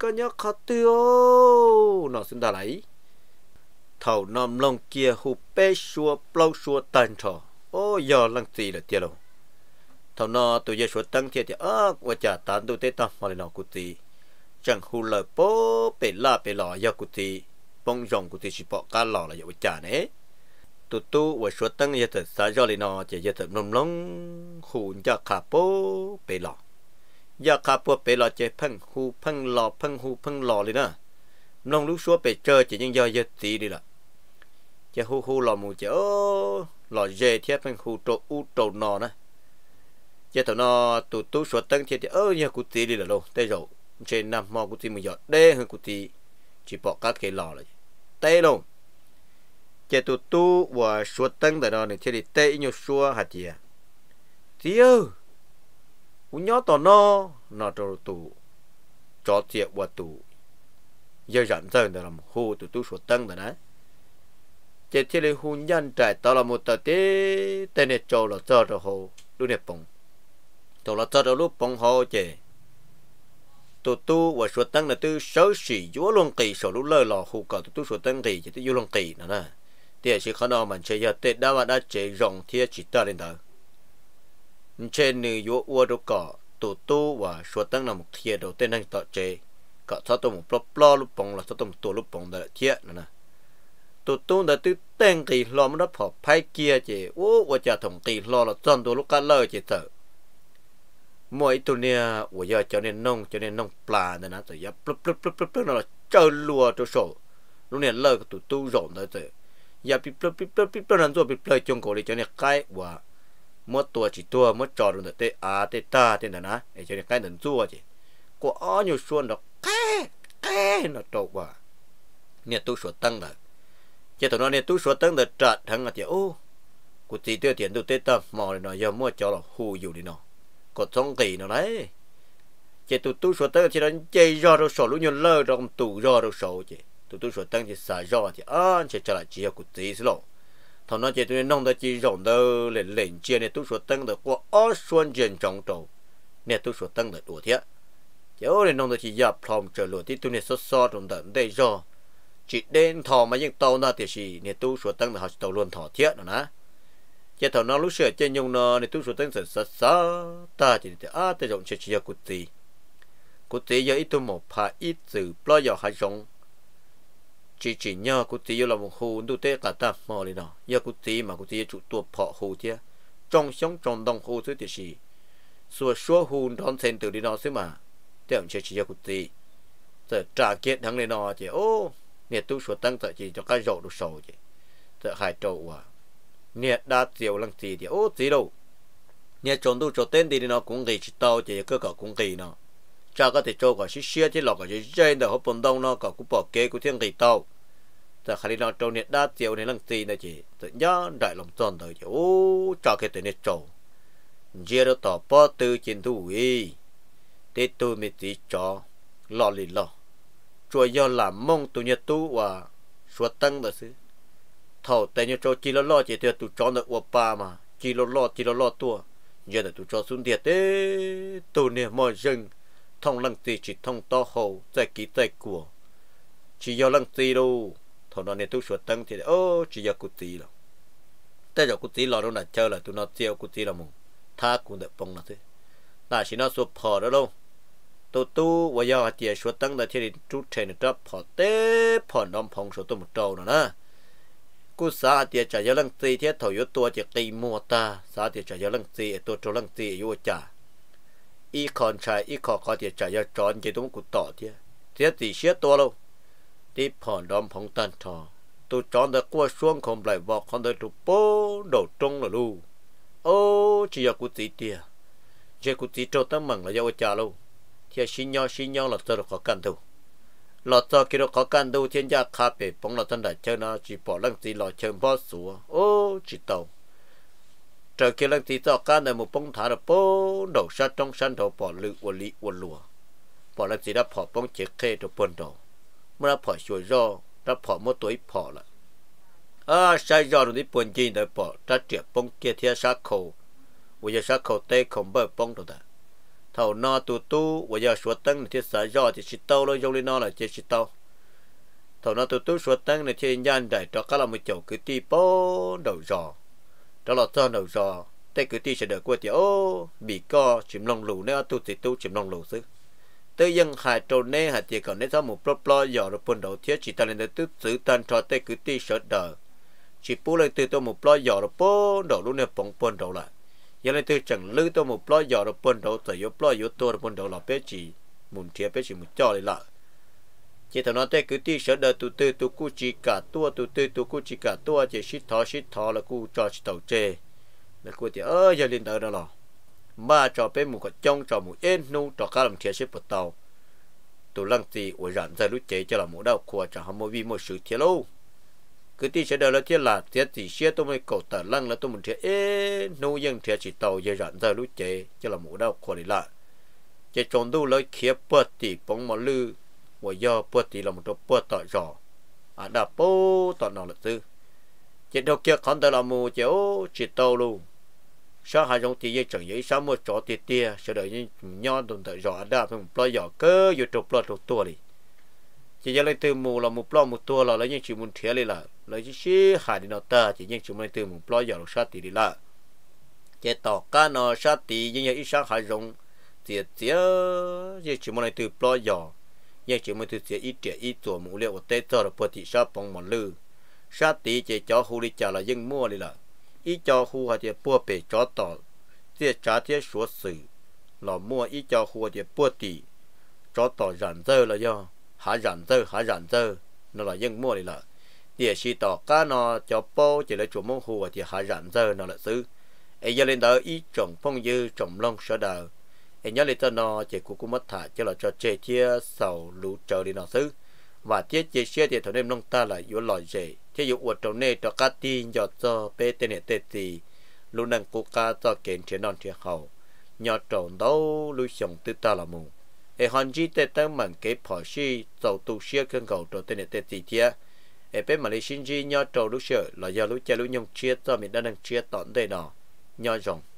ก็ยักขัดตัวนอสินดาไหลเท่านำลงเกียหูเปชัวเปล่าชัวตันทอโอ้ยอลังสีเลยเจ้าเท่านอตัวยาชัวตังเทียดเอกว่าจะตันตัวเตตมาเลยนอกุฏิจังหูเลยเปเปิดลาเปหล่อยากุฏิปงยองกุฏิชิบปอการหล่อเลยอย่าวิจารเนี่ tu tu và số tăng yết thật xã rồi nó chỉ yết thật nôm lông hùn nhà cà bố bể lọ nhà cà bố bể lọ chỉ phăng hù phăng lọ phăng hù phăng lọ liền nè nông lúc số bể chơi chỉ những giờ yết tí đi là chỉ hù hù lọ mù chỉ ô lọ dê thiết phăng hù trộn u trộn nọ nè giờ thằng nó tu tu số tăng thiết thì ơ nhà cụ tí đi là đâu tay rồi trên năm mò cụ tí mù giờ đây hơn cụ tí chỉ bỏ cát cái lọ là tay luôn chế tu tu và số tăng tại đó này chế đi tây nhiều số hạt gì à tiêu u nhớ tao nó nó cho tu cho chế và tu giờ dẫn dân tại làm hồ tu tu số tăng tại đó chế chế đi hôn nhân trại tao là một tờ tê tê này cho là cho rồi hồ lúc này bông tao là cho rồi lúc bông hồ chế tụ tu và số tăng là tu sáu sĩ vô luôn kỳ số lúc lơ lò hồ cả tu tu số tăng kỳ chỉ tu vô luôn kỳ nữa nè เดี๋ยวสิคานอมันเชียร์เตะได้วาดาเจรองเทียจิตได้เลยนะเชนือยัวอวดุกอตัวตู้ว่าชวตั้งนำเทียดเต้นให้ต่อเจก็ทัตัวมุปลอปลอลุบปองล้วทัตัวมุตัวลุบปองได้เทียนะนะตัวตู้เดตื้อเต้นกีหลอมรับผอไพ่เกียเจโอ้ว่าจะถงกีหลอแล้วจอนตัวลูกกันเลยเจเตอมวยตัวเนี้ยวัวยาเจ้าเนี่ยน้องเจ้าเนี่ยน้องปลาเนี่ยนะแต่ยาปลุบปลุบปลุบปลุบนั่นแหละเจ้าลัวตัวโชลูกเนี่ยเลิกตัวตู้ร้อนเลยเจอย่าปิดเปลือปิดเปลือปิดเปลือนั่นตัวปิดเปลือจงโกเลยจนเนี่ยใกล้ว่ามัดตัวจีตัวมัดจอดเตะอาเตตาเตนะนะไอ้จนเนี่ยใกล้นั่นตัวจีกูอ้ออยู่ส่วนดอกแก่แก่นั่นตัวว่าเนี่ยตู้สวดตั้งเลยเจ้าตัวนั้นเนี่ยตู้สวดตั้งแต่จัดทั้งอ่ะเจ้าโอ้กูตีเตี้ยเตียนตู้เตะตามอเลยเนาะอย่ามัวจอดหรอกหูอยู่ดิเนาะกดท้องกี่เนาะไหน chị tụt tụt sổ tới chị đang chơi do đâu sổ lúc nhận lơ trong tủ do đâu sổ chị tụi tôi sửa tăng thì xả rõ thì ăn chỉ trả lại chỉ của tí xí lộ thằng nó chỉ tôi nông đó chỉ rộng đâu lên lên chia này tôi sửa tăng được qua ở xuân trên trọng trầu nè tôi sửa tăng được đùa thiệt cháu này nông đó chỉ dập phòng trở lụa thì tôi này xót xót trong tận đây rồi chỉ đến thò mà những tàu nó thì chỉ nè tôi sửa tăng được học tàu luôn thọ thiệt rồi nè chỉ thằng nó lúc sửa trên nhung nó nè tôi sửa tăng sửa sửa sửa ta chỉ để à tôi rộng chỉ chỉ của tí của tí giờ ít tôi một pha ít từ bao giờ hay rộng chỉ chỉ nhớ cụ tí là một hồ đủ thế cả ta mò đi nó giờ cụ tí mà cụ tí chủ tuột phọ hồ thế trong sống trong đồng hồ thứ thì gì xua xua hồ đón sen từ đi nó xí mà theo chỉ chỉ giờ cụ tí giờ trả kết thằng này nó chứ ô nè tu sửa tăng tại chỉ cho cái rậu đủ sầu chứ giờ hai trâu à nè đa tiểu lăng gì thì ô tí đâu nè chọn tu cho tên đi nó cũng gì chỉ tao chỉ cơ cậu cũng gì nọ cha có thể cho cả xí xía thì lọ cả xí chơi đó hấp bồn đông nó cả cú bỏ kế cú thiên kỳ tàu ta khai nó trâu nét đa tiêu nên lăng tì này chỉ tự nhớ đại lòng tròn đời chỉ ô cha cái tự nét trâu giờ đó tỏ bỏ từ chiến thu ý để tôi mới tí cho lọ lì lọ chùa do làm mong tu nhật tu và xua tăng đó sư thầu tên nhớ cho chỉ lo lo chỉ theo tu cho nó upa ba mà chỉ lo lo chỉ lo lo tua giờ là tu cho xuống thiệt tế tu nè mọi rừng ท่องลังตีจิตท่องต่อหูใจกี่ใจกัวจิตยาลังตีรู้ท่านนี่ตุ้งสวดตั้งที่โอ้จิตยากุฏิหรอแต่เจ้ากุฏิหล่อรู้น่ะเจ้าเลยตุ้น่เจ้ากุฏิละมึงท่ากูเด็กปงน่ะสิต่าชินาสวดพอได้รู้ตุ้ตู้วิญญาณเจ้าสวดตั้งในที่นีจุดเทนจับพอเต้พอน้องพงศ์วดตุ้มเจ้าหน่ะนะกูสาเดียจะอยาลังตีเที่ยวถอยตัวจะตีมัวตาสาเดียจะยาลังตีตัวโจลังตีอยู่จ้าอีคอนชายอีคอคอเดียจ่ายจอนเกตุมกุต่อเดียเทียตีเชื้อตัวเราดีผ่อนดอมผงตันทอตัวจอนแต่กลัวช่วงคองไหลบอกคอนเดตุโปโดตรงละลูโอ้ชียากุติเตีย เจกุติโตตั้งมั่งละยาวจ่าเราเทียชิญยอชิญยอหลับเจอขอกันดูหลับเจอคิลขอกันดูเทียนยาคาเป๋ปงหลับทันได้เจอนาจีปอลังสีหลับเชิงพ่อสัวโอ้จีโต trở kia lần thì cho cá này một bông thả là bố đầu sa trong sân đầu bỏ lự của lị của lùa bỏ lần thì đã bỏ bông chế khê đầu bồn đồ mà đã bỏ chuối rò đã bỏ một tuổi bỏ lại à sai rò rồi đi bồn gì đã bỏ ta triệt bông kia thia sa khẩu bây giờ sa khẩu tê không bơ bông đồ ta thầu no tu tu bây giờ số tăng thì sai rò thì chỉ tao lo dùng lên nó là chỉ chỉ tao thầu no tu tu số tăng thì chỉ nhân đại cho các là một chỗ cứ ti bó đầu rò đó là do nấu giò tay cứ ti sẽ được qua tiểu bị co chìm lòng lù nếu tu thì tu chìm lòng lù chứ tới dân hại trâu nê hại tiệt còn nên sau một plop plop giò rồi buồn đầu thiết chỉ ta lên tư giữ tan cho tay cứ ti sẽ đờ chỉ pu lên từ tôi một plop giò rồi buồn đầu luôn nè bóng buồn đầu lại giờ lên từ chẳng lư tôi một plop giò rồi buồn đầu tới yếu plop yếu tôi rồi buồn đầu là bé chỉ muốn chia bé chỉ muốn cho lại lại เจตนาเตกุือที่เสดตุเตตุกุจิกาตัวตุเตตุกุจิกาตัวเจชิดทอชิดทอและกูจอชิดเต่าเจและกูจะเอออย่าลินเตอร์นั่นหรอมาจอเป็นหมู่กจ้องจอหมู่เอ็นนูจอกาลังเทียชิปเตาตุลังตีอวยรันใจรู้เจจะละหมู่ดาวขวจะหามวีมสือเทีลูกือที่เสดแล้วเทียลาเทียตีเชียตัวไม่กดแต่ลังแล้วตัวมันเทียเอ็นนูยังเทียชิเตาเยรันใจรู้เจจะละหมู่ดาวขวเลยละจะจงดูเลยเขียบเปิดตีปองมาลือ我要不提了么多不得着，啊，那不得那了子，这条街看到了么就知道喽。sao à, hai giống tiền chẳng giấy sao một chỗ tiền tiền sau đó những nhau đồng thời rõ đã phải một lo rõ cơ vô trục lo trục tua đi chỉ giờ lấy từ mù là một lo một tua là lấy những chuyện muốn thiệt đi là lấy chỉ xí hai đi nó ta chỉ những chuyện lấy từ một lo rõ sát tiền đi là chỉ tỏ cá nó sát tiền nhưng giờ ít hai giống tiền tiền chỉ chuyện lấy từ lo rõ giờ chỉ mới thực hiện ít trẻ ít tuổi mũ liệu tê thọ là bờ thị sao bằng mòn lư sát tí chỉ cho khu đi chợ là dân mua đi là ít cho khu hay chỉ bua bể cho tỏ tiết trả tiết số sử là mua ít cho khu chỉ bua tỷ cho tỏ rảnh dơ là do há rảnh dơ há rảnh dơ nó là dân mua đi là tiết sĩ tỏ cá nó cho bố chỉ là chủ mông khu thì há rảnh dơ nó là xứ ấy giờ lên đó ít trồng phong dư trồng lông sở đời em nhớ lấy cho nó chỉ cú cú mất thả cho là cho chế chia sầu lũ trở đi nó xứ và chia chế chia thì thằng em nông ta là yếu lòi dễ chế yếu uất trong này cho cá tin cho cho bê tên hệ tên gì lũ năng cú cá cho kiến chế non chế hậu nhỏ trộn đâu lũ sống tư ta là mù em hoàn chi tên tăng mặn kế phò si sầu tu xia khương cầu cho tên hệ tên gì chia em bé mà lấy sinh chi nhỏ trộn lũ sợ là do lũ cha lũ nhông chia cho mình đang năng chia tọn đây nọ nhỏ rộng